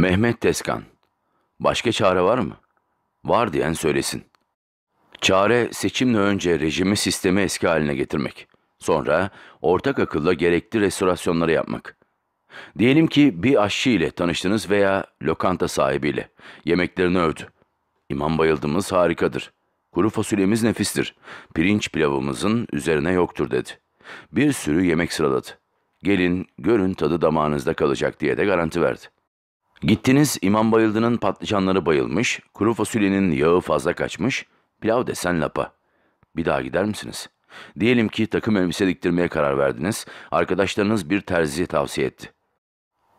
Mehmet Teskan. Başka çare var mı? Var diyen söylesin. Çare seçimle önce rejimi sistemi eski haline getirmek. Sonra ortak akılla gerekli restorasyonları yapmak. Diyelim ki bir aşçı ile tanıştınız veya lokanta sahibiyle. Yemeklerini övdü. İmam bayıldığımız harikadır. Kuru fasulyemiz nefistir. Pirinç pilavımızın üzerine yoktur dedi. Bir sürü yemek sıraladı. Gelin, görün tadı damağınızda kalacak diye de garanti verdi. Gittiniz İmam Bayıldı'nın patlıcanları bayılmış, kuru fasulyenin yağı fazla kaçmış, pilav desen lapa. Bir daha gider misiniz? Diyelim ki takım elbise diktirmeye karar verdiniz, arkadaşlarınız bir terzi tavsiye etti.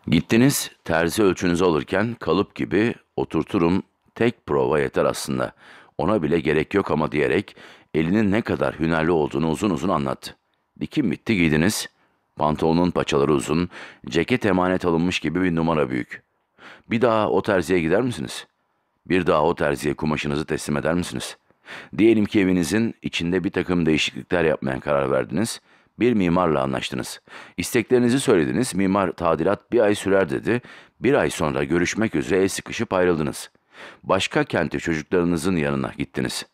Gittiniz, terzi ölçünüzü alırken kalıp gibi oturturum, tek prova yeter aslında. Ona bile gerek yok ama diyerek elinin ne kadar hünerli olduğunu uzun uzun anlattı. Dikim bitti giydiniz, pantolonun paçaları uzun, ceket emanet alınmış gibi bir numara büyük.'' Bir daha o terziye gider misiniz? Bir daha o terziye kumaşınızı teslim eder misiniz? Diyelim ki evinizin içinde bir takım değişiklikler yapmaya karar verdiniz. Bir mimarla anlaştınız. İsteklerinizi söylediniz. Mimar tadilat bir ay sürer dedi. Bir ay sonra görüşmek üzere el sıkışıp ayrıldınız. Başka kente çocuklarınızın yanına gittiniz.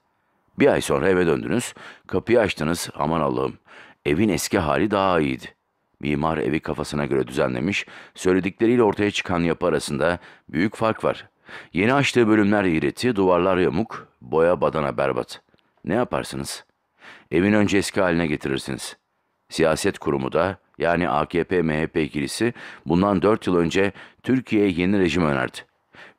Bir ay sonra eve döndünüz. Kapıyı açtınız. Aman Allah'ım. Evin eski hali daha iyiydi. Mimar evi kafasına göre düzenlemiş, söyledikleriyle ortaya çıkan yapı arasında büyük fark var. Yeni açtığı bölümler iğreti, duvarlar yamuk, boya badana berbat. Ne yaparsınız? Evin önce eski haline getirirsiniz. Siyaset kurumu da yani AKP-MHP ikilisi bundan 4 yıl önce Türkiye'ye yeni rejim önerdi.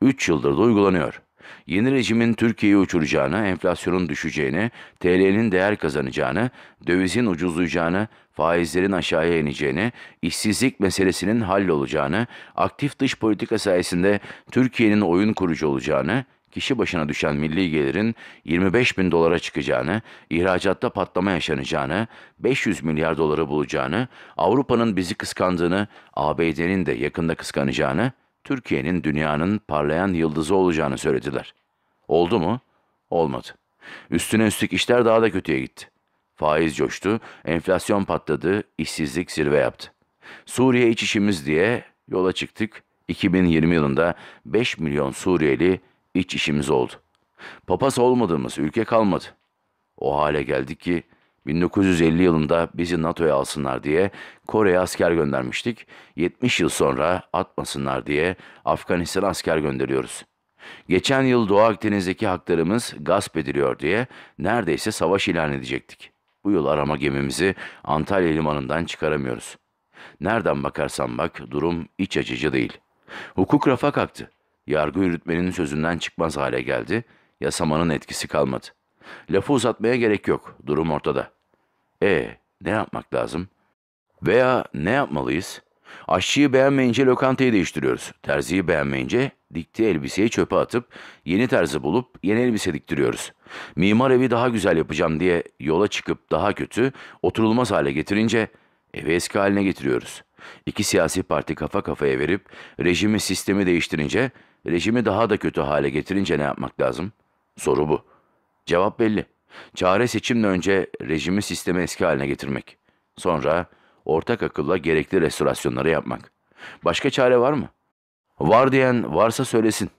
3 yıldır da uygulanıyor.'' Yeni rejimin Türkiye'yi uçuracağını, enflasyonun düşeceğini, TL'nin değer kazanacağını, dövizin ucuzlayacağını, faizlerin aşağıya ineceğini, işsizlik meselesinin hallolacağını, aktif dış politika sayesinde Türkiye'nin oyun kurucu olacağını, kişi başına düşen milli gelirin 25 bin dolara çıkacağını, ihracatta patlama yaşanacağını, 500 milyar doları bulacağını, Avrupa'nın bizi kıskandığını, ABD'nin de yakında kıskanacağını, Türkiye'nin dünyanın parlayan yıldızı olacağını söylediler. Oldu mu? Olmadı. Üstüne üstlük işler daha da kötüye gitti. Faiz coştu, enflasyon patladı, işsizlik zirve yaptı. Suriye iç işimiz diye yola çıktık. 2020 yılında 5 milyon Suriyeli iç işimiz oldu. Papaz olmadığımız ülke kalmadı. O hale geldik ki 1950 yılında bizi NATO'ya alsınlar diye Kore'ye asker göndermiştik. 70 yıl sonra atmasınlar diye Afganistan'a asker gönderiyoruz. Geçen yıl Doğu Akdeniz'deki haklarımız gasp ediliyor diye neredeyse savaş ilan edecektik. Bu yıl arama gemimizi Antalya limanından çıkaramıyoruz. Nereden bakarsan bak durum iç acıcı değil. Hukuk rafa kalktı. Yargı yürütmenin sözünden çıkmaz hale geldi. Yasamanın etkisi kalmadı. Lafı uzatmaya gerek yok. Durum ortada. E ne yapmak lazım? Veya ne yapmalıyız? Aşçıyı beğenmeyince lokantayı değiştiriyoruz. Terziyi beğenmeyince dikti elbiseyi çöpe atıp yeni terzi bulup yeni elbise diktiriyoruz. Mimar evi daha güzel yapacağım diye yola çıkıp daha kötü, oturulmaz hale getirince evi eski haline getiriyoruz. İki siyasi parti kafa kafaya verip rejimi sistemi değiştirince, rejimi daha da kötü hale getirince ne yapmak lazım? Soru bu. Cevap belli. Çare seçimden önce rejimi sistemi eski haline getirmek. Sonra ortak akılla gerekli restorasyonları yapmak. Başka çare var mı? Var diyen varsa söylesin.